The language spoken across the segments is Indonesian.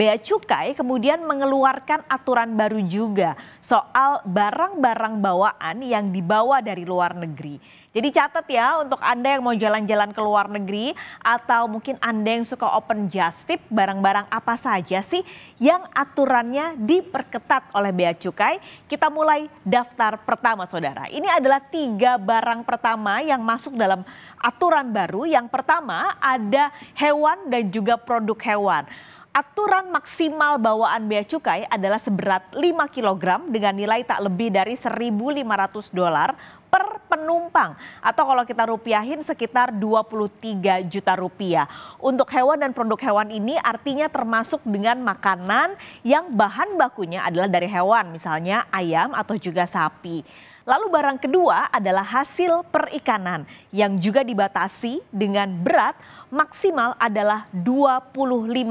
Bea Cukai kemudian mengeluarkan aturan baru juga soal barang-barang bawaan yang dibawa dari luar negeri. Jadi catat ya untuk Anda yang mau jalan-jalan ke luar negeri atau mungkin Anda yang suka open just tip barang-barang apa saja sih yang aturannya diperketat oleh Bea Cukai. Kita mulai daftar pertama Saudara. Ini adalah tiga barang pertama yang masuk dalam aturan baru. Yang pertama ada hewan dan juga produk hewan. Aturan maksimal bawaan bea cukai adalah seberat 5 kg dengan nilai tak lebih dari 1.500 dolar per penumpang atau kalau kita rupiahin sekitar 23 juta rupiah. Untuk hewan dan produk hewan ini artinya termasuk dengan makanan yang bahan bakunya adalah dari hewan misalnya ayam atau juga sapi. Lalu barang kedua adalah hasil perikanan yang juga dibatasi dengan berat maksimal adalah 25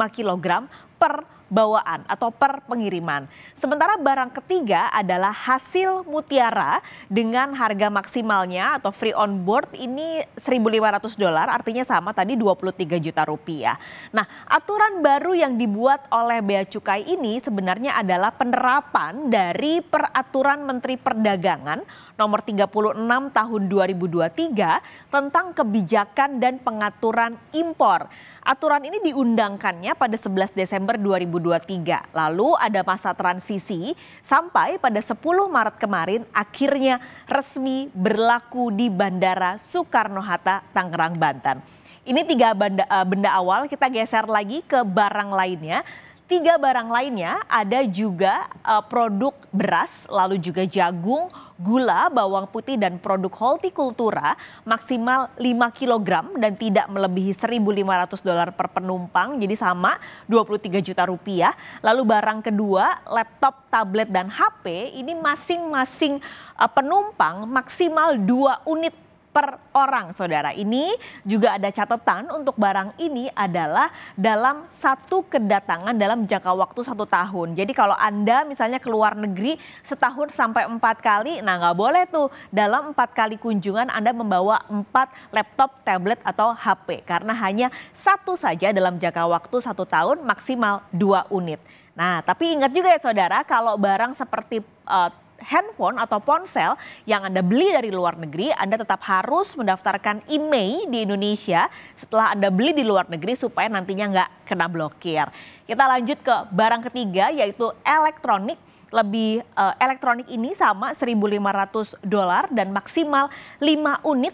kg per bawaan atau per pengiriman. Sementara barang ketiga adalah hasil mutiara dengan harga maksimalnya atau free on board ini 1.500 dolar artinya sama tadi 23 juta rupiah. Nah aturan baru yang dibuat oleh Bea Cukai ini sebenarnya adalah penerapan dari peraturan Menteri Perdagangan nomor 36 tahun 2023 tentang kebijakan dan pengaturan impor. Aturan ini diundangkannya pada 11 Desember 2023. Lalu ada masa transisi sampai pada 10 Maret kemarin akhirnya resmi berlaku di Bandara Soekarno-Hatta, Tangerang, Banten. Ini tiga benda, eh, benda awal, kita geser lagi ke barang lainnya. Tiga barang lainnya ada juga uh, produk beras, lalu juga jagung, gula, bawang putih dan produk hortikultura maksimal 5 kg dan tidak melebihi 1.500 dolar per penumpang. Jadi sama 23 juta rupiah. Lalu barang kedua, laptop, tablet dan HP ini masing-masing uh, penumpang maksimal dua unit per orang, saudara. Ini juga ada catatan untuk barang ini adalah dalam satu kedatangan dalam jangka waktu satu tahun. Jadi kalau Anda misalnya keluar negeri setahun sampai empat kali, nah nggak boleh tuh dalam empat kali kunjungan Anda membawa empat laptop, tablet, atau HP. Karena hanya satu saja dalam jangka waktu satu tahun maksimal dua unit. Nah tapi ingat juga ya saudara kalau barang seperti uh, handphone atau ponsel yang Anda beli dari luar negeri, Anda tetap harus mendaftarkan IMEI di Indonesia setelah Anda beli di luar negeri supaya nantinya nggak kena blokir. Kita lanjut ke barang ketiga yaitu elektronik lebih uh, elektronik ini sama 1.500 dolar dan maksimal 5 unit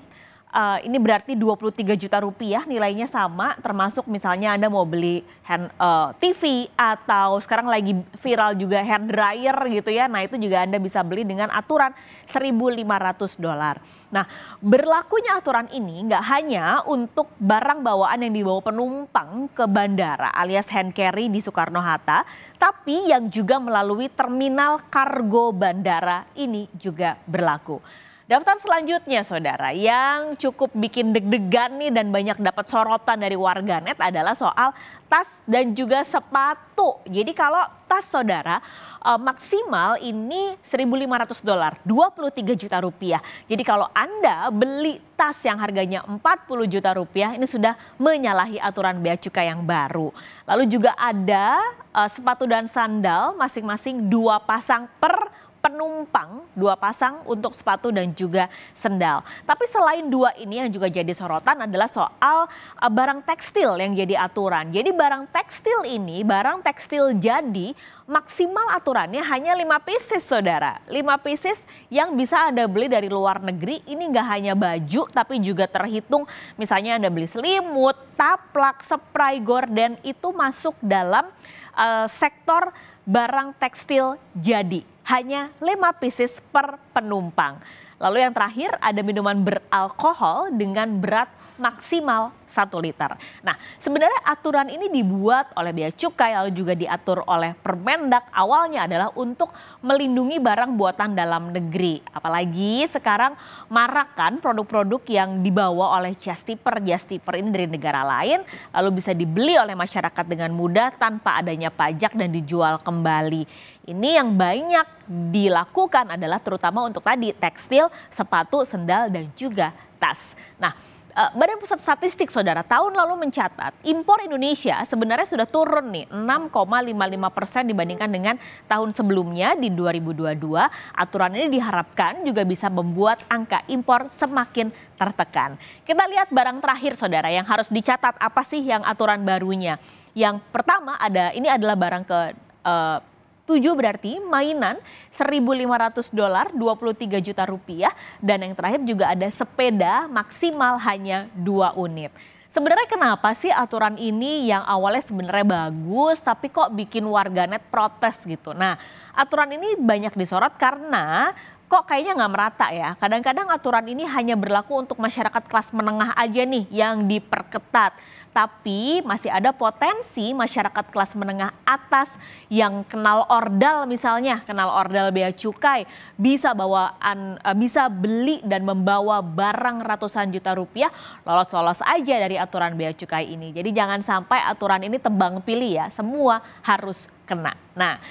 uh, ini berarti 23 juta rupiah nilainya sama termasuk misalnya Anda mau beli hand, uh, eh, TV atau sekarang lagi viral juga hair dryer gitu ya. Nah itu juga Anda bisa beli dengan aturan 1.500 dolar. Nah berlakunya aturan ini nggak hanya untuk barang bawaan yang dibawa penumpang ke bandara alias hand carry di Soekarno-Hatta. Tapi yang juga melalui terminal kargo bandara ini juga berlaku. Daftar selanjutnya saudara yang cukup bikin deg-degan nih dan banyak dapat sorotan dari warganet adalah soal tas dan juga sepatu. Jadi kalau tas saudara eh, maksimal ini 1.500 dolar, 23 juta rupiah. Jadi kalau Anda beli tas yang harganya 40 juta rupiah ini sudah menyalahi aturan bea cukai yang baru. Lalu juga ada eh, sepatu dan sandal masing-masing dua pasang per penumpang dua pasang untuk sepatu dan juga sendal. Tapi selain dua ini yang juga jadi sorotan adalah soal eh, barang tekstil yang jadi aturan. Jadi barang tekstil ini, barang tekstil jadi maksimal aturannya hanya lima pieces saudara. Lima pieces yang bisa Anda beli dari luar negeri ini nggak hanya baju tapi juga terhitung misalnya Anda beli selimut, taplak, spray, gorden itu masuk dalam uh, sektor barang tekstil jadi hanya 5 pieces per penumpang. Lalu yang terakhir ada minuman beralkohol dengan berat maksimal 1 liter. Nah, sebenarnya aturan ini dibuat oleh Bea Cukai lalu juga diatur oleh Permendak awalnya adalah untuk melindungi barang buatan dalam negeri. Apalagi sekarang marakan produk-produk yang dibawa oleh jastiper. Jastiper ini dari negara lain lalu bisa dibeli oleh masyarakat dengan mudah tanpa adanya pajak dan dijual kembali. Ini yang banyak dilakukan adalah terutama untuk tadi tekstil, sepatu, sendal dan juga tas. Nah, Eh, Badan Pusat Statistik, saudara, tahun lalu mencatat impor Indonesia sebenarnya sudah turun nih 6,55 persen dibandingkan dengan tahun sebelumnya di 2022. Aturan ini diharapkan juga bisa membuat angka impor semakin tertekan. Kita lihat barang terakhir, saudara, yang harus dicatat apa sih yang aturan barunya? Yang pertama ada ini adalah barang ke eh, 7 berarti mainan 1.500 dolar 23 juta rupiah dan yang terakhir juga ada sepeda maksimal hanya 2 unit. Sebenarnya kenapa sih aturan ini yang awalnya sebenarnya bagus tapi kok bikin warganet protes gitu. Nah, aturan ini banyak disorot karena kok kayaknya nggak merata ya. Kadang-kadang aturan ini hanya berlaku untuk masyarakat kelas menengah aja nih yang diperketat. Tapi masih ada potensi masyarakat kelas menengah atas yang kenal ordal misalnya, kenal ordal bea cukai, bisa bawaan eh, bisa beli dan membawa barang ratusan juta rupiah lolos-lolos aja dari aturan bea cukai ini. Jadi jangan sampai aturan ini tebang pilih ya, semua harus kena. Nah,